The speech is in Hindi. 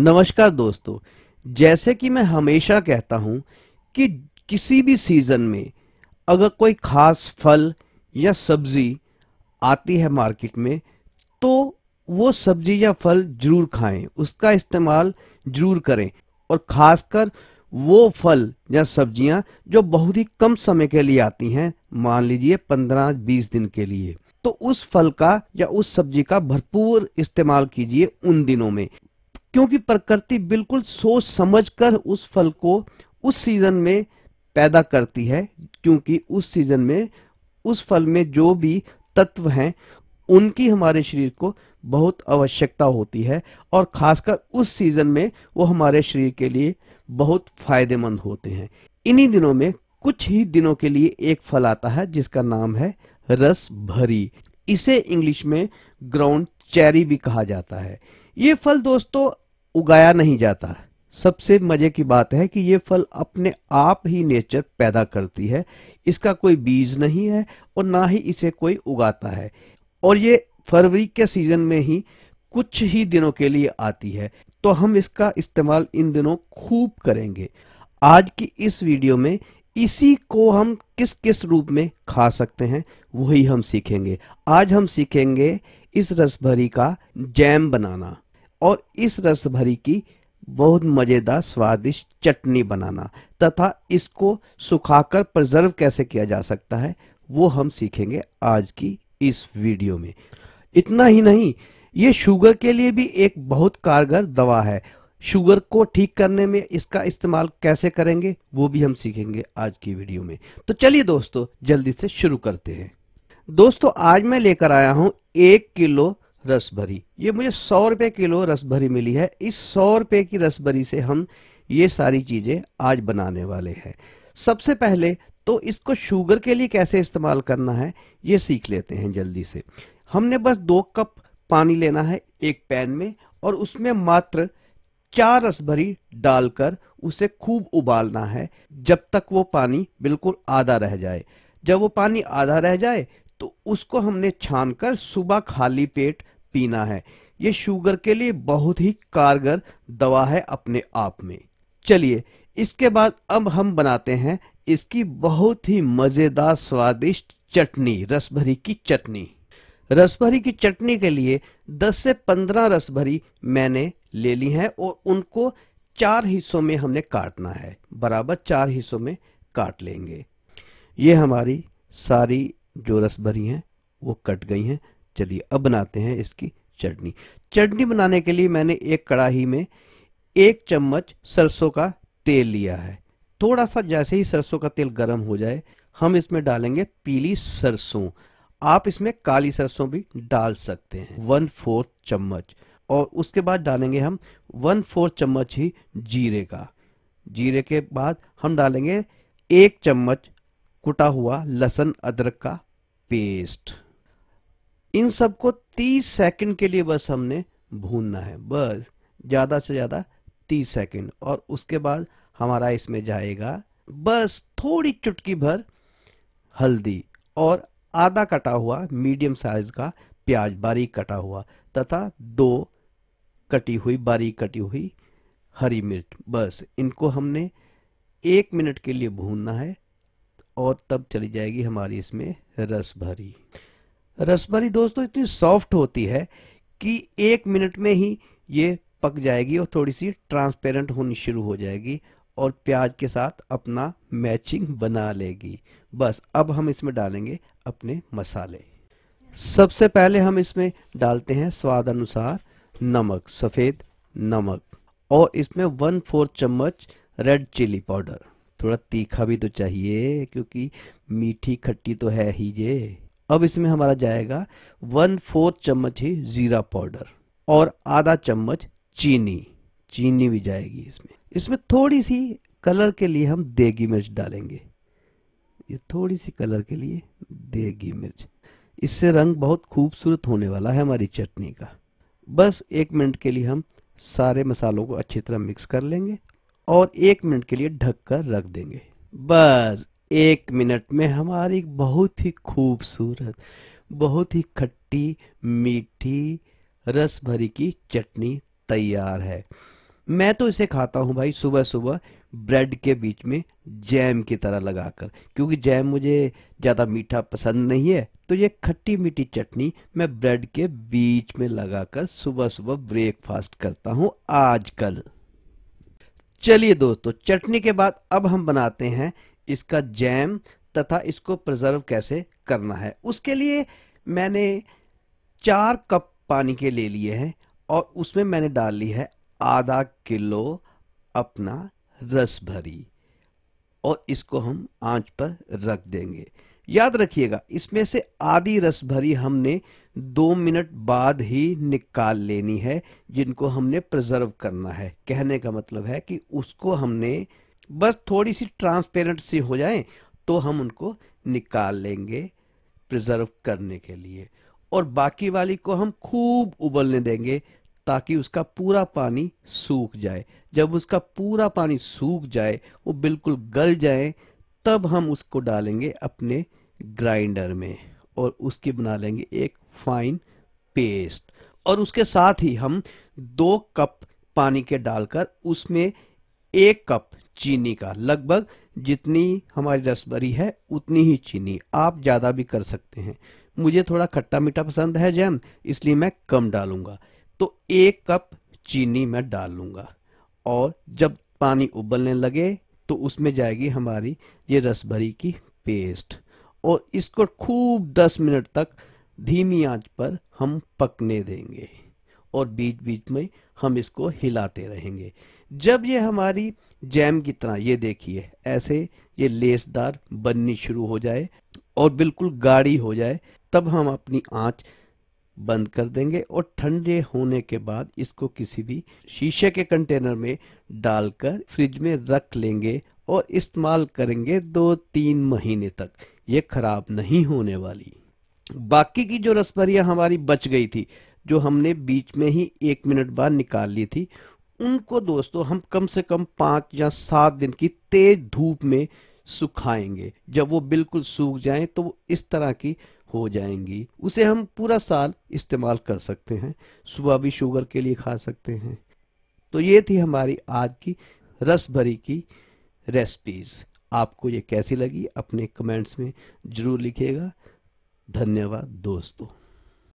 नमस्कार दोस्तों जैसे कि मैं हमेशा कहता हूं कि किसी भी सीजन में अगर कोई खास फल या सब्जी आती है मार्केट में तो वो सब्जी या फल जरूर खाएं उसका इस्तेमाल जरूर करें और खासकर वो फल या सब्जियां जो बहुत ही कम समय के लिए आती हैं मान लीजिए पंद्रह बीस दिन के लिए तो उस फल का या उस सब्जी का भरपूर इस्तेमाल कीजिए उन दिनों में क्योंकि प्रकृति बिल्कुल सोच समझकर उस फल को उस सीजन में पैदा करती है क्योंकि उस सीजन में उस फल में जो भी तत्व हैं उनकी हमारे शरीर को बहुत आवश्यकता होती है और खासकर उस सीजन में वो हमारे शरीर के लिए बहुत फायदेमंद होते हैं इन्हीं दिनों में कुछ ही दिनों के लिए एक फल आता है जिसका नाम है रस भरी इसे इंग्लिश में ग्राउंड चेरी भी कहा जाता है ये फल दोस्तों उगाया नहीं जाता सबसे मजे की बात है कि ये फल अपने आप ही नेचर पैदा करती है इसका कोई बीज नहीं है और ना ही इसे कोई उगाता है और ये फरवरी के सीजन में ही कुछ ही दिनों के लिए आती है तो हम इसका इस्तेमाल इन दिनों खूब करेंगे आज की इस वीडियो में इसी को हम किस किस रूप में खा सकते हैं वही हम सीखेंगे आज हम सीखेंगे इस रसभरी का जैम बनाना और इस रस भरी की बहुत मज़ेदार स्वादिष्ट चटनी बनाना तथा इसको सुखाकर प्रिजर्व कैसे किया जा सकता है वो हम सीखेंगे आज की इस वीडियो में इतना ही नहीं ये शुगर के लिए भी एक बहुत कारगर दवा है शुगर को ठीक करने में इसका इस्तेमाल कैसे करेंगे वो भी हम सीखेंगे आज की वीडियो में तो चलिए दोस्तों जल्दी से शुरू करते हैं दोस्तों आज मैं लेकर आया हूं एक किलो रस भरी ये मुझे सौ रुपए किलो रस भरी मिली है इस सौ रुपए की रस भरी से हम ये सारी चीज़ें आज बनाने वाले हैं सबसे पहले तो इसको शुगर के लिए कैसे इस्तेमाल करना है ये सीख लेते हैं जल्दी से हमने बस दो कप पानी लेना है एक पैन में और उसमें मात्र चार रस भरी डालकर उसे खूब उबालना है जब तक वो पानी बिल्कुल आधा रह जाए जब वो पानी आधा रह जाए तो उसको हमने छानकर सुबह खाली पेट पीना है ये शुगर के लिए बहुत ही कारगर दवा है अपने आप में चलिए इसके बाद अब हम बनाते हैं इसकी बहुत ही मजेदार स्वादिष्ट चटनी रसभरी की चटनी रसभरी की चटनी के लिए 10 से 15 रसभरी मैंने ले ली है और उनको चार हिस्सों में हमने काटना है बराबर चार हिस्सों में काट लेंगे ये हमारी सारी जो रसभरी हैं वो कट गई हैं चलिए अब बनाते हैं इसकी चटनी चटनी बनाने के लिए मैंने एक कड़ाही में एक चम्मच सरसों का तेल लिया है थोड़ा सा जैसे ही सरसों का तेल गर्म हो जाए हम इसमें डालेंगे पीली सरसों आप इसमें काली सरसों भी डाल सकते हैं वन फोर्थ चम्मच और उसके बाद डालेंगे हम वन फोर्थ चम्मच ही जीरे का जीरे के बाद हम डालेंगे एक चम्मच कुटा हुआ लहसुन अदरक का पेस्ट इन सबको 30 सेकंड के लिए बस हमने भूनना है बस ज़्यादा से ज़्यादा 30 सेकंड और उसके बाद हमारा इसमें जाएगा बस थोड़ी चुटकी भर हल्दी और आधा कटा हुआ मीडियम साइज का प्याज बारीक कटा हुआ तथा दो कटी हुई बारीक कटी हुई हरी मिर्च बस इनको हमने एक मिनट के लिए भूनना है और तब चली जाएगी हमारी इसमें रस भरी रसमरी दोस्तों इतनी सॉफ्ट होती है कि एक मिनट में ही ये पक जाएगी और थोड़ी सी ट्रांसपेरेंट होनी शुरू हो जाएगी और प्याज के साथ अपना मैचिंग बना लेगी बस अब हम इसमें डालेंगे अपने मसाले सबसे पहले हम इसमें डालते हैं स्वाद अनुसार नमक सफ़ेद नमक और इसमें वन फोर्थ चम्मच रेड चिली पाउडर थोड़ा तीखा भी तो चाहिए क्योंकि मीठी खट्टी तो है ही ये अब इसमें हमारा जाएगा वन फोर्थ चम्मच ही जीरा पाउडर और आधा चम्मच चीनी चीनी भी जाएगी इसमें इसमें थोड़ी सी कलर के लिए हम देगी मिर्च डालेंगे ये थोड़ी सी कलर के लिए देगी मिर्च इससे रंग बहुत खूबसूरत होने वाला है हमारी चटनी का बस एक मिनट के लिए हम सारे मसालों को अच्छी तरह मिक्स कर लेंगे और एक मिनट के लिए ढककर रख देंगे बस एक मिनट में हमारी बहुत ही खूबसूरत बहुत ही खट्टी मीठी रस भरी की चटनी तैयार है मैं तो इसे खाता हूं भाई सुबह सुबह ब्रेड के बीच में जैम की तरह लगाकर क्योंकि जैम मुझे ज़्यादा मीठा पसंद नहीं है तो ये खट्टी मीठी चटनी मैं ब्रेड के बीच में लगाकर सुबह सुबह ब्रेकफास्ट करता हूँ आजकल चलिए दोस्तों चटनी के बाद अब हम बनाते हैं इसका जैम तथा इसको प्रिजर्व कैसे करना है उसके लिए मैंने चार कप पानी के ले लिए हैं और उसमें मैंने डाल ली है आधा किलो अपना रस भरी और इसको हम आंच पर रख देंगे याद रखिएगा इसमें से आधी रस भरी हमने दो मिनट बाद ही निकाल लेनी है जिनको हमने प्रिजर्व करना है कहने का मतलब है कि उसको हमने बस थोड़ी सी ट्रांसपेरेंट सी हो जाए तो हम उनको निकाल लेंगे प्रिजर्व करने के लिए और बाकी वाली को हम खूब उबलने देंगे ताकि उसका पूरा पानी सूख जाए जब उसका पूरा पानी सूख जाए वो बिल्कुल गल जाए तब हम उसको डालेंगे अपने ग्राइंडर में और उसकी बना लेंगे एक फाइन पेस्ट और उसके साथ ही हम दो कप पानी के डालकर उसमें एक कप चीनी का लगभग जितनी हमारी रसबरी है उतनी ही चीनी आप ज़्यादा भी कर सकते हैं मुझे थोड़ा खट्टा मीठा पसंद है जैम इसलिए मैं कम डालूंगा तो एक कप चीनी मैं डाल लूंगा और जब पानी उबलने लगे तो उसमें जाएगी हमारी ये रसभरी की पेस्ट और इसको खूब 10 मिनट तक धीमी आंच पर हम पकने देंगे और बीच बीच में हम इसको हिलाते रहेंगे जब ये हमारी जैम की तरह ये देखिए ऐसे ये लेसदार बननी शुरू हो जाए और बिल्कुल गाढ़ी हो जाए तब हम अपनी आंच बंद कर देंगे और ठंडे होने के बाद इसको किसी भी शीशे के कंटेनर में डालकर फ्रिज में रख लेंगे और इस्तेमाल करेंगे दो तीन महीने तक ये खराब नहीं होने वाली बाकी की जो रसभरियाँ हमारी बच गई थी जो हमने बीच में ही एक मिनट बाद निकाल ली थी उनको दोस्तों हम कम से कम पांच या सात दिन की तेज धूप में सुखाएंगे जब वो बिल्कुल सूख जाए तो वो इस तरह की हो जाएंगी उसे हम पूरा साल इस्तेमाल कर सकते हैं सुबह भी शुगर के लिए खा सकते हैं तो ये थी हमारी आज की रस भरी की रेसिपीज आपको ये कैसी लगी अपने कमेंट्स में ज़रूर लिखिएगा धन्यवाद दोस्तों